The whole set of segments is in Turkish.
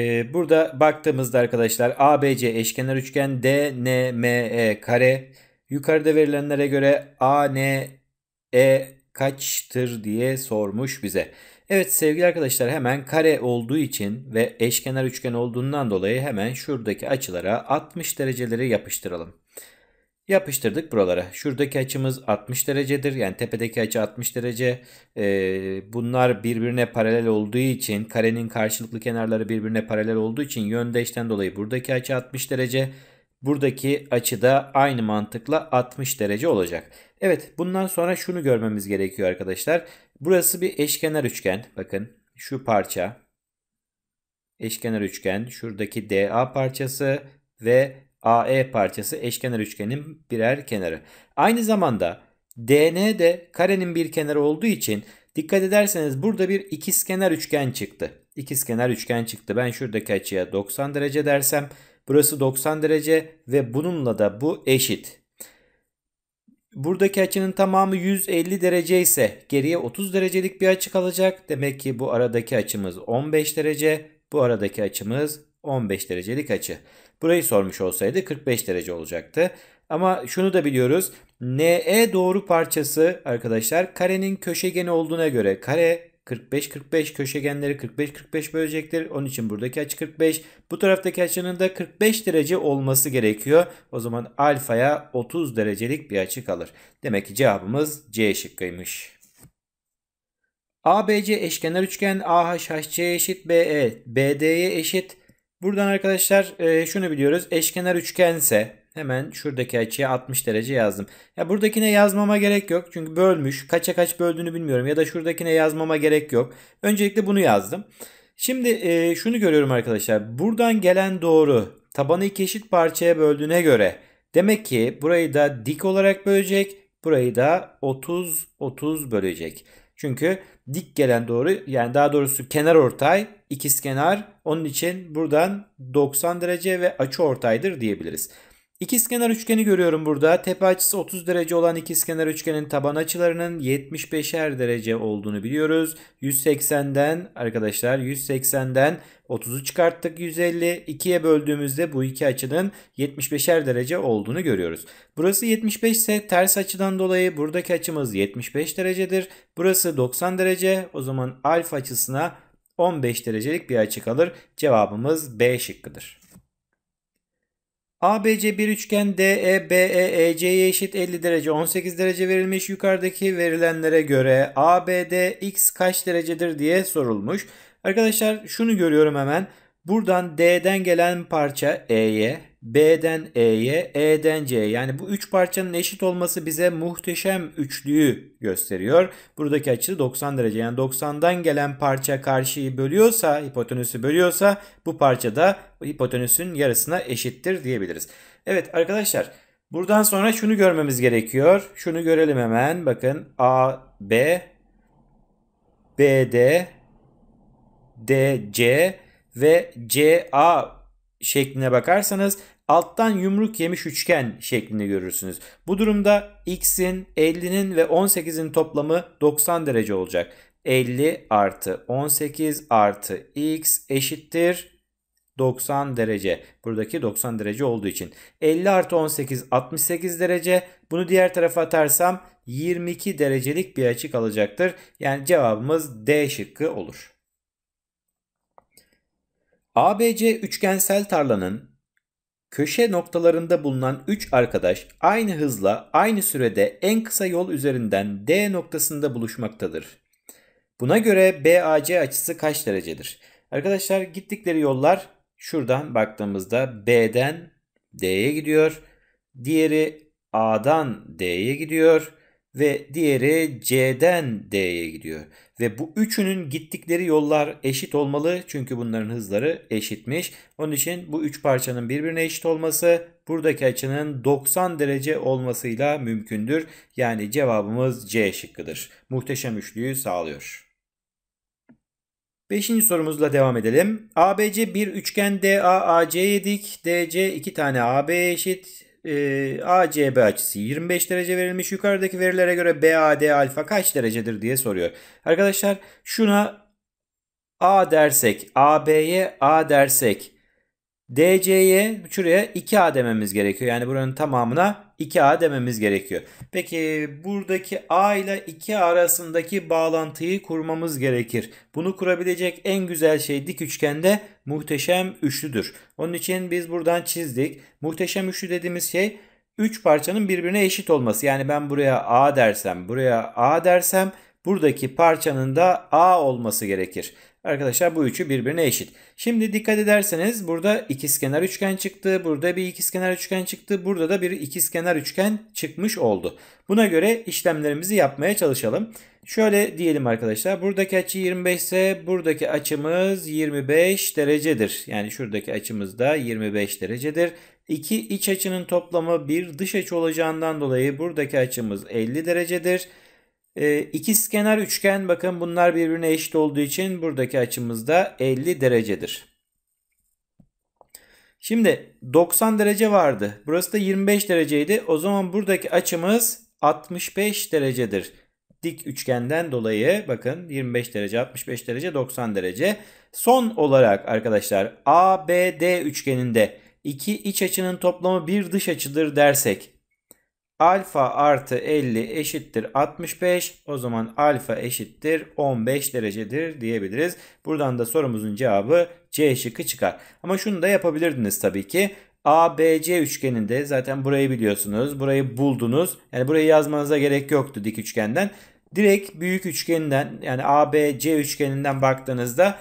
Ee, burada baktığımızda arkadaşlar ABC eşkenar üçgen DNME kare. Yukarıda verilenlere göre ANE kaçtır diye sormuş bize. Evet sevgili arkadaşlar hemen kare olduğu için ve eşkenar üçgen olduğundan dolayı hemen şuradaki açılara 60 dereceleri yapıştıralım. Yapıştırdık buralara. Şuradaki açımız 60 derecedir. Yani tepedeki açı 60 derece. Ee, bunlar birbirine paralel olduğu için karenin karşılıklı kenarları birbirine paralel olduğu için yöndeşten dolayı buradaki açı 60 derece. Buradaki açı da aynı mantıkla 60 derece olacak. Evet bundan sonra şunu görmemiz gerekiyor arkadaşlar. Burası bir eşkenar üçgen. Bakın şu parça. Eşkenar üçgen. Şuradaki DA parçası ve AE parçası eşkenar üçgenin birer kenarı. Aynı zamanda DN de karenin bir kenarı olduğu için dikkat ederseniz burada bir ikizkenar üçgen çıktı. İkizkenar üçgen çıktı. Ben şuradaki açıya 90 derece dersem burası 90 derece ve bununla da bu eşit. Buradaki açının tamamı 150 derece ise geriye 30 derecelik bir açı kalacak. Demek ki bu aradaki açımız 15 derece, bu aradaki açımız 15 derecelik açı. Burayı sormuş olsaydı 45 derece olacaktı. Ama şunu da biliyoruz. NE doğru parçası arkadaşlar karenin köşegeni olduğuna göre kare 45 45 köşegenleri 45 45 bölecektir. Onun için buradaki açı 45. Bu taraftaki açının da 45 derece olması gerekiyor. O zaman alfaya 30 derecelik bir açı kalır. Demek ki cevabımız C şıkkıymış. ABC eşkenar üçgen AHHC eşit BE, BD'ye eşit Buradan arkadaşlar e, şunu biliyoruz. Eşkenar üçgense hemen şuradaki açıya 60 derece yazdım. Ya buradakine yazmama gerek yok. Çünkü bölmüş. Kaça kaç böldüğünü bilmiyorum. Ya da şuradakine yazmama gerek yok. Öncelikle bunu yazdım. Şimdi e, şunu görüyorum arkadaşlar. Buradan gelen doğru tabanı iki eşit parçaya böldüğüne göre demek ki burayı da dik olarak bölecek. Burayı da 30-30 bölecek. Çünkü dik gelen doğru yani daha doğrusu kenar ortay ikiz kenar. onun için buradan 90 derece ve açı ortaydır diyebiliriz. İkizkenar üçgeni görüyorum burada. Tepe açısı 30 derece olan ikizkenar üçgenin taban açılarının 75'er derece olduğunu biliyoruz. 180'den arkadaşlar 180'den 30'u çıkarttık 150. 2'ye böldüğümüzde bu iki açının 75'er derece olduğunu görüyoruz. Burası 75 ise ters açıdan dolayı buradaki açımız 75 derecedir. Burası 90 derece. O zaman alfa açısına 15 derecelik bir açı kalır. Cevabımız B şıkkıdır. ABC bir üçgen DE, e, e, eşit 50 derece 18 derece verilmiş. Yukarıdaki verilenlere göre ABD X kaç derecedir diye sorulmuş. Arkadaşlar şunu görüyorum hemen. Buradan D'den gelen parça E'ye B'den E'ye, E'den C'ye. Yani bu üç parçanın eşit olması bize muhteşem üçlüyü gösteriyor. Buradaki açı 90 derece. Yani 90'dan gelen parça karşıyı bölüyorsa, hipotenüsü bölüyorsa bu parça da hipotenüsün yarısına eşittir diyebiliriz. Evet arkadaşlar buradan sonra şunu görmemiz gerekiyor. Şunu görelim hemen. Bakın A, B, B, D, D, C ve C, A şekline bakarsanız alttan yumruk yemiş üçgen şeklini görürsünüz. Bu durumda x'in, 50'nin ve 18'in toplamı 90 derece olacak. 50 artı 18 artı x eşittir 90 derece. Buradaki 90 derece olduğu için. 50 artı 18 68 derece. Bunu diğer tarafa atarsam 22 derecelik bir açı kalacaktır. Yani cevabımız D şıkkı olur. ABC üçgensel tarlanın köşe noktalarında bulunan 3 arkadaş aynı hızla aynı sürede en kısa yol üzerinden D noktasında buluşmaktadır. Buna göre BAC açısı kaç derecedir? Arkadaşlar gittikleri yollar şuradan baktığımızda B'den D'ye gidiyor. Diğeri A'dan D'ye gidiyor ve diğeri C'den D'ye gidiyor. Ve bu üçünün gittikleri yollar eşit olmalı çünkü bunların hızları eşitmiş. Onun için bu üç parçanın birbirine eşit olması buradaki açının 90 derece olmasıyla mümkündür. Yani cevabımız C şıkkıdır. Muhteşem üçlüyü sağlıyor. Beşinci sorumuzla devam edelim. ABC bir üçgen DAAC yedik. DC iki tane AB eşit e, ee, ACB açısı 25 derece verilmiş. Yukarıdaki verilere göre BAD alfa kaç derecedir diye soruyor. Arkadaşlar şuna A dersek, AB'ye A dersek, DC'ye şuraya 2A dememiz gerekiyor. Yani buranın tamamına 2A dememiz gerekiyor. Peki buradaki A ile 2 arasındaki bağlantıyı kurmamız gerekir. Bunu kurabilecek en güzel şey dik üçgende muhteşem üçlüdür. Onun için biz buradan çizdik. Muhteşem üçlü dediğimiz şey 3 parçanın birbirine eşit olması. Yani ben buraya A dersem, buraya A dersem Buradaki parçanın da A olması gerekir. Arkadaşlar bu üçü birbirine eşit. Şimdi dikkat ederseniz burada ikizkenar üçgen çıktı. Burada bir ikizkenar üçgen çıktı. Burada da bir ikizkenar üçgen çıkmış oldu. Buna göre işlemlerimizi yapmaya çalışalım. Şöyle diyelim arkadaşlar. Buradaki açı 25 ise buradaki açımız 25 derecedir. Yani şuradaki açımız da 25 derecedir. İki iç açının toplamı bir dış açı olacağından dolayı buradaki açımız 50 derecedir. E, iki kenar üçgen bakın bunlar birbirine eşit olduğu için buradaki açımız da 50 derecedir. Şimdi 90 derece vardı. Burası da 25 dereceydi. O zaman buradaki açımız 65 derecedir. Dik üçgenden dolayı bakın 25 derece, 65 derece, 90 derece. Son olarak arkadaşlar ABD üçgeninde iki iç açının toplamı bir dış açıdır dersek Alfa artı 50 eşittir 65. O zaman alfa eşittir 15 derecedir diyebiliriz. Buradan da sorumuzun cevabı C şıkkı çıkar. Ama şunu da yapabilirdiniz tabii ki. ABC üçgeninde zaten burayı biliyorsunuz. Burayı buldunuz. Yani burayı yazmanıza gerek yoktu dik üçgenden. Direkt büyük üçgeninden yani ABC üçgeninden baktığınızda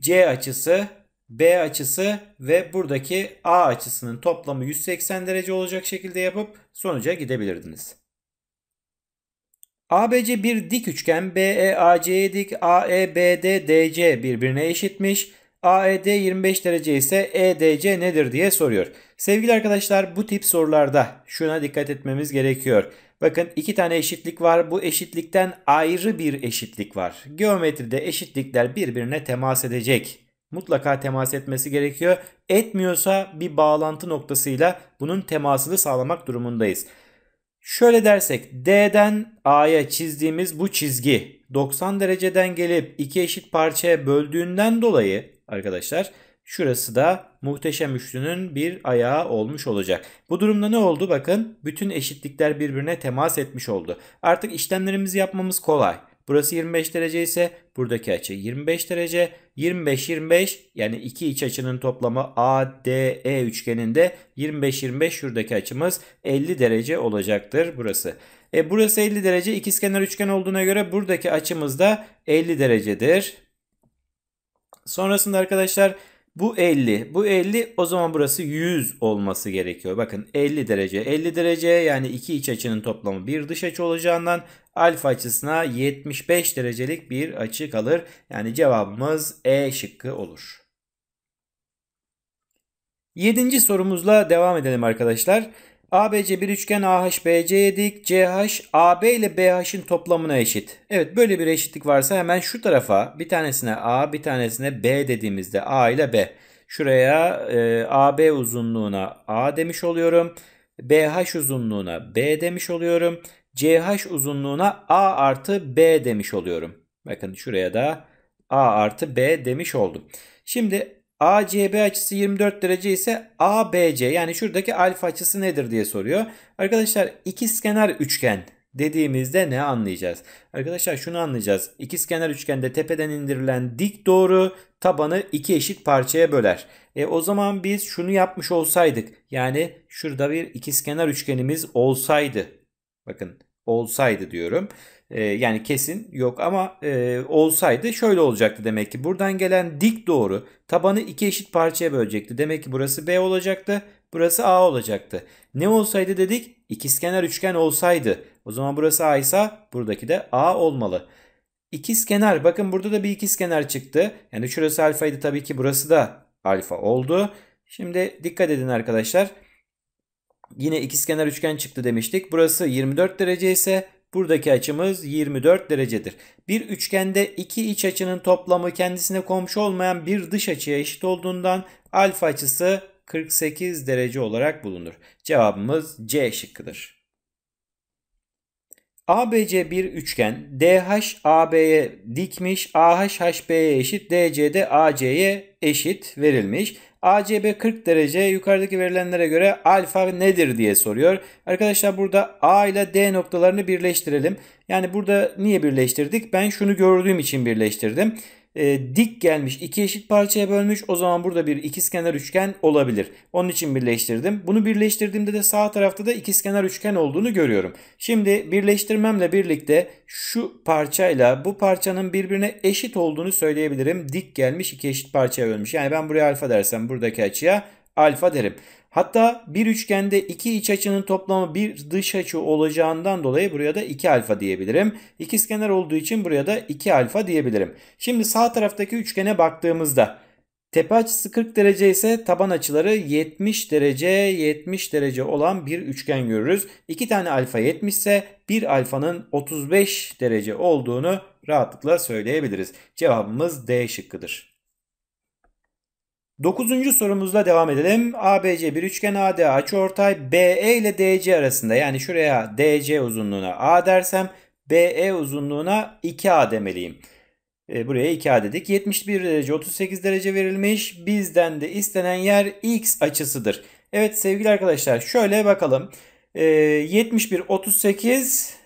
C açısı, B açısı ve buradaki A açısının toplamı 180 derece olacak şekilde yapıp sonuca gidebilirdiniz. ABC bir dik üçgen BEAC'ye dik AEBD DC birbirine eşitmiş. AED 25 derece ise EDC nedir diye soruyor. Sevgili arkadaşlar bu tip sorularda şuna dikkat etmemiz gerekiyor. Bakın iki tane eşitlik var. Bu eşitlikten ayrı bir eşitlik var. Geometride eşitlikler birbirine temas edecek mutlaka temas etmesi gerekiyor. Etmiyorsa bir bağlantı noktasıyla bunun temasını sağlamak durumundayız. Şöyle dersek D'den A'ya çizdiğimiz bu çizgi 90 dereceden gelip iki eşit parçaya böldüğünden dolayı arkadaşlar şurası da muhteşem üçlünün bir ayağı olmuş olacak. Bu durumda ne oldu? Bakın bütün eşitlikler birbirine temas etmiş oldu. Artık işlemlerimizi yapmamız kolay. Burası 25 derece ise buradaki açı 25 derece. 25-25 yani iki iç açının toplamı ADE üçgeninde 25-25 şuradaki açımız 50 derece olacaktır burası. E burası 50 derece ikizkenar üçgen olduğuna göre buradaki açımız da 50 derecedir. Sonrasında arkadaşlar bu 50. Bu 50 o zaman burası 100 olması gerekiyor. Bakın 50 derece. 50 derece yani iki iç açının toplamı bir dış açı olacağından alfa açısına 75 derecelik bir açı kalır. Yani cevabımız E şıkkı olur. Yedinci sorumuzla devam edelim arkadaşlar. ABC bir üçgen AHBC'ye dik. CH AB ile BH'in toplamına eşit. Evet böyle bir eşitlik varsa hemen şu tarafa bir tanesine A bir tanesine B dediğimizde A ile B. Şuraya e, AB uzunluğuna A demiş oluyorum. BH uzunluğuna B demiş oluyorum. CH uzunluğuna A artı B demiş oluyorum. Bakın şuraya da A artı B demiş oldum. Şimdi ACB açısı 24 derece ise ABC yani şuradaki alfa açısı nedir diye soruyor. Arkadaşlar ikizkenar üçgen dediğimizde ne anlayacağız? Arkadaşlar şunu anlayacağız. İkizkenar üçgende tepeden indirilen dik doğru tabanı iki eşit parçaya böler. E, o zaman biz şunu yapmış olsaydık. Yani şurada bir ikizkenar üçgenimiz olsaydı. Bakın olsaydı diyorum. Ee, yani kesin yok ama e, olsaydı şöyle olacaktı demek ki. Buradan gelen dik doğru tabanı iki eşit parçaya bölecekti. Demek ki burası B olacaktı. Burası A olacaktı. Ne olsaydı dedik? İkizkenar üçgen olsaydı. O zaman burası A ise buradaki de A olmalı. İkizkenar bakın burada da bir ikizkenar çıktı. Yani şurası alfaydı tabii ki burası da alfa oldu. Şimdi dikkat edin arkadaşlar. Yine ikizkenar üçgen çıktı demiştik. Burası 24 derece ise Buradaki açımız 24 derecedir. Bir üçgende iki iç açının toplamı kendisine komşu olmayan bir dış açıya eşit olduğundan alfa açısı 48 derece olarak bulunur. Cevabımız C şıkkıdır. ABC bir üçgen DH AB'ye dikmiş, AH HB'ye eşit, DC'de AC'ye eşit verilmiş. ACB 40 derece yukarıdaki verilenlere göre alfa nedir diye soruyor. Arkadaşlar burada A ile D noktalarını birleştirelim. Yani burada niye birleştirdik? Ben şunu gördüğüm için birleştirdim e, dik gelmiş iki eşit parçaya bölmüş. O zaman burada bir ikizkenar üçgen olabilir. Onun için birleştirdim. Bunu birleştirdiğimde de sağ tarafta da ikizkenar üçgen olduğunu görüyorum. Şimdi birleştirmemle birlikte şu parçayla bu parçanın birbirine eşit olduğunu söyleyebilirim. Dik gelmiş iki eşit parçaya bölmüş. Yani ben buraya alfa dersem buradaki açıya alfa derim. Hatta bir üçgende iki iç açının toplamı bir dış açı olacağından dolayı buraya da 2 alfa diyebilirim. İkizkenar olduğu için buraya da 2 alfa diyebilirim. Şimdi sağ taraftaki üçgene baktığımızda tepe açısı 40 derece ise taban açıları 70 derece 70 derece olan bir üçgen görürüz. 2 tane alfa 70 ise bir alfanın 35 derece olduğunu rahatlıkla söyleyebiliriz. Cevabımız D şıkkıdır. Dokuzuncu sorumuzla devam edelim. ABC bir üçgen AD açıortay BE ile DC arasında yani şuraya DC uzunluğuna A dersem BE uzunluğuna 2A demeliyim. E, buraya 2A dedik. 71 derece 38 derece verilmiş. Bizden de istenen yer X açısıdır. Evet sevgili arkadaşlar şöyle bakalım. E, 71 38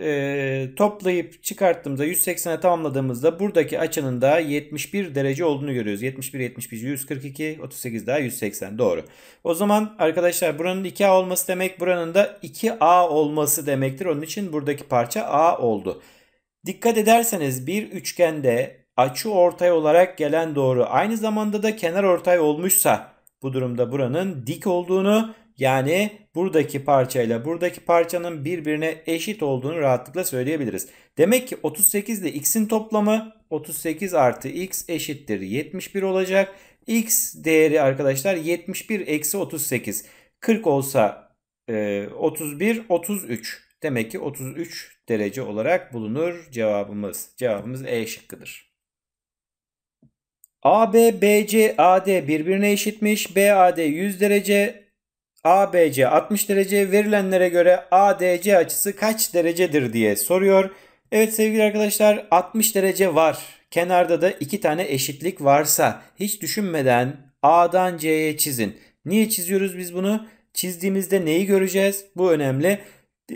e, toplayıp çıkarttığımızda 180'e tamamladığımızda buradaki açının da 71 derece olduğunu görüyoruz. 71, 71, 142, 38 daha 180 doğru. O zaman arkadaşlar buranın 2A olması demek buranın da 2A olması demektir. Onun için buradaki parça A oldu. Dikkat ederseniz bir üçgende açı ortay olarak gelen doğru aynı zamanda da kenar ortay olmuşsa bu durumda buranın dik olduğunu yani buradaki parçayla buradaki parçanın birbirine eşit olduğunu rahatlıkla söyleyebiliriz. Demek ki 38 ile x'in toplamı 38 artı x eşittir 71 olacak. x değeri arkadaşlar 71 eksi 38. 40 olsa e, 31 33. Demek ki 33 derece olarak bulunur cevabımız. Cevabımız E şıkkıdır. AB, BC, AD birbirine eşitmiş. BAD 100 derece, ABC 60 derece verilenlere göre ADC açısı kaç derecedir diye soruyor. Evet sevgili arkadaşlar 60 derece var. Kenarda da iki tane eşitlik varsa hiç düşünmeden A'dan C'ye çizin. Niye çiziyoruz biz bunu? Çizdiğimizde neyi göreceğiz? Bu önemli.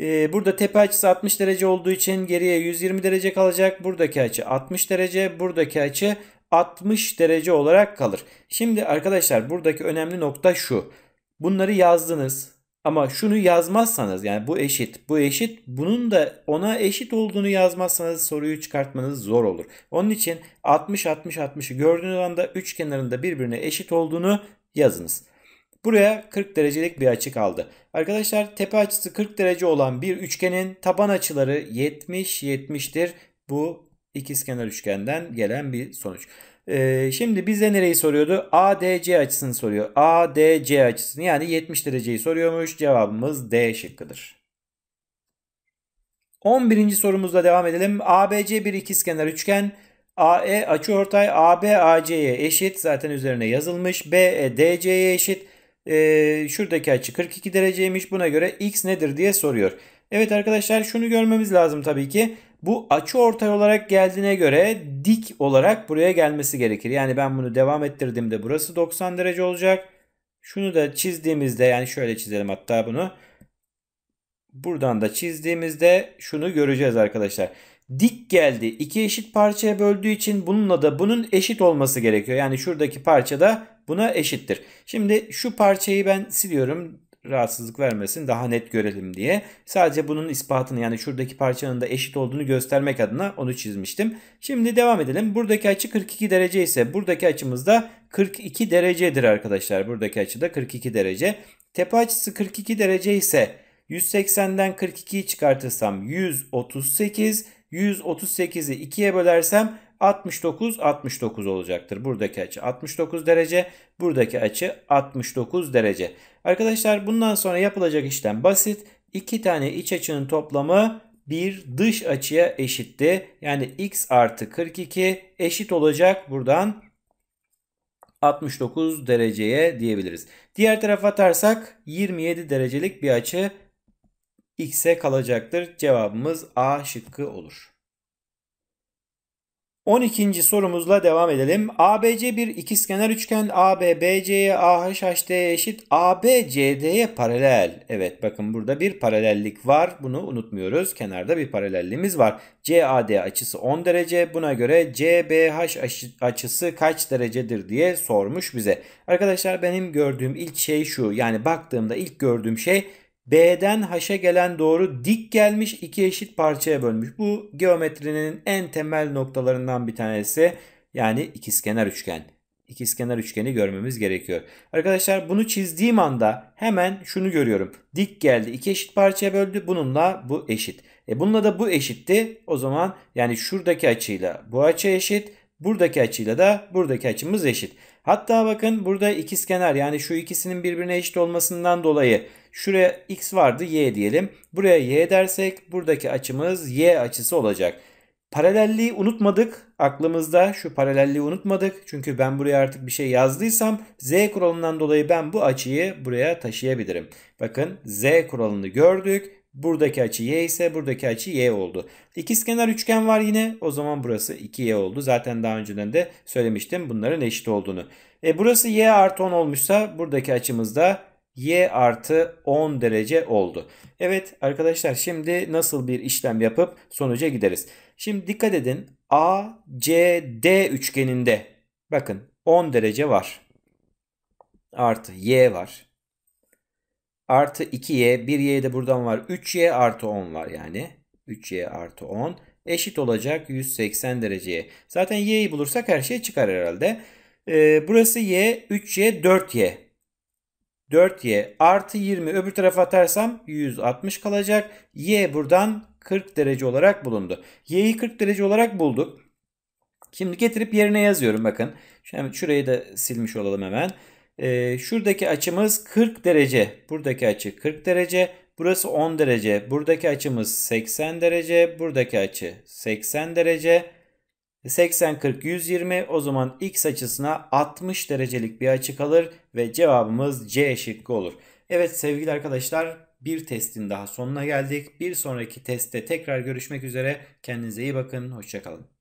Ee, burada tepe açısı 60 derece olduğu için geriye 120 derece kalacak. Buradaki açı 60 derece. Buradaki açı 60 derece olarak kalır. Şimdi arkadaşlar buradaki önemli nokta şu. Bunları yazdınız. Ama şunu yazmazsanız yani bu eşit, bu eşit, bunun da ona eşit olduğunu yazmazsanız soruyu çıkartmanız zor olur. Onun için 60 60 60'ı gördüğünüz anda üç kenarında birbirine eşit olduğunu yazınız. Buraya 40 derecelik bir açı kaldı. Arkadaşlar tepe açısı 40 derece olan bir üçgenin taban açıları 70 70'tir. Bu ikizkenar üçgenden gelen bir sonuç. Ee, şimdi bize nereyi soruyordu? ADC açısını soruyor. ADC açısını yani 70 dereceyi soruyormuş. Cevabımız D şıkkıdır. 11. sorumuzla devam edelim. ABC bir ikizkenar üçgen. AE açıortay AB AC'ye eşit. Zaten üzerine yazılmış. BE DC'ye eşit. Ee, şuradaki açı 42 dereceymiş. Buna göre x nedir diye soruyor. Evet arkadaşlar şunu görmemiz lazım tabii ki. Bu açı ortay olarak geldiğine göre dik olarak buraya gelmesi gerekir. Yani ben bunu devam ettirdiğimde burası 90 derece olacak. Şunu da çizdiğimizde yani şöyle çizelim hatta bunu. Buradan da çizdiğimizde şunu göreceğiz arkadaşlar. Dik geldi. İki eşit parçaya böldüğü için bununla da bunun eşit olması gerekiyor. Yani şuradaki parça da buna eşittir. Şimdi şu parçayı ben siliyorum rahatsızlık vermesin daha net görelim diye. Sadece bunun ispatını yani şuradaki parçanın da eşit olduğunu göstermek adına onu çizmiştim. Şimdi devam edelim. Buradaki açı 42 derece ise buradaki açımız da 42 derecedir arkadaşlar. Buradaki açı da 42 derece. Tepe açısı 42 derece ise 180'den 42'yi çıkartırsam 138, 138'i 2'ye bölersem 69 69 olacaktır. Buradaki açı 69 derece, buradaki açı 69 derece. Arkadaşlar bundan sonra yapılacak işlem basit. İki tane iç açının toplamı bir dış açıya eşitti. Yani x artı 42 eşit olacak buradan 69 dereceye diyebiliriz. Diğer tarafa atarsak 27 derecelik bir açı x'e kalacaktır. Cevabımız A şıkkı olur. 12. sorumuzla devam edelim. ABC bir ikizkenar üçgen AB BC'ye AHHD'ye eşit ABCD'ye paralel. Evet bakın burada bir paralellik var. Bunu unutmuyoruz. Kenarda bir paralelliğimiz var. CAD açısı 10 derece. Buna göre CBH açısı kaç derecedir diye sormuş bize. Arkadaşlar benim gördüğüm ilk şey şu. Yani baktığımda ilk gördüğüm şey B'den H'e gelen doğru dik gelmiş iki eşit parçaya bölmüş. Bu geometrinin en temel noktalarından bir tanesi. Yani ikizkenar üçgen. İkizkenar üçgeni görmemiz gerekiyor. Arkadaşlar bunu çizdiğim anda hemen şunu görüyorum. Dik geldi. iki eşit parçaya böldü. Bununla bu eşit. E bununla da bu eşitti. O zaman yani şuradaki açıyla bu açı eşit. Buradaki açıyla da buradaki açımız eşit. Hatta bakın burada ikizkenar yani şu ikisinin birbirine eşit olmasından dolayı şuraya x vardı y diyelim. Buraya y dersek buradaki açımız y açısı olacak. Paralelliği unutmadık. Aklımızda şu paralelliği unutmadık. Çünkü ben buraya artık bir şey yazdıysam z kuralından dolayı ben bu açıyı buraya taşıyabilirim. Bakın z kuralını gördük. Buradaki açı y ise buradaki açı y oldu. İkizkenar üçgen var yine. O zaman burası 2y oldu. Zaten daha önceden de söylemiştim bunların eşit olduğunu. E burası y artı 10 olmuşsa buradaki açımız da y artı 10 derece oldu. Evet arkadaşlar şimdi nasıl bir işlem yapıp sonuca gideriz. Şimdi dikkat edin ACD üçgeninde bakın 10 derece var. Artı y var artı 2y 1y de buradan var 3y artı 10 var yani 3y artı 10 eşit olacak 180 dereceye. Zaten y'yi bulursak her şey çıkar herhalde. Ee, burası y 3y 4y 4y artı 20 öbür tarafa atarsam 160 kalacak. y buradan 40 derece olarak bulundu. y'yi 40 derece olarak bulduk. Şimdi getirip yerine yazıyorum bakın. Şimdi şurayı da silmiş olalım hemen. E, şuradaki açımız 40 derece. Buradaki açı 40 derece. Burası 10 derece. Buradaki açımız 80 derece. Buradaki açı 80 derece. 80 40 120 o zaman x açısına 60 derecelik bir açı kalır ve cevabımız C şıkkı olur. Evet sevgili arkadaşlar bir testin daha sonuna geldik. Bir sonraki testte tekrar görüşmek üzere. Kendinize iyi bakın. Hoşçakalın.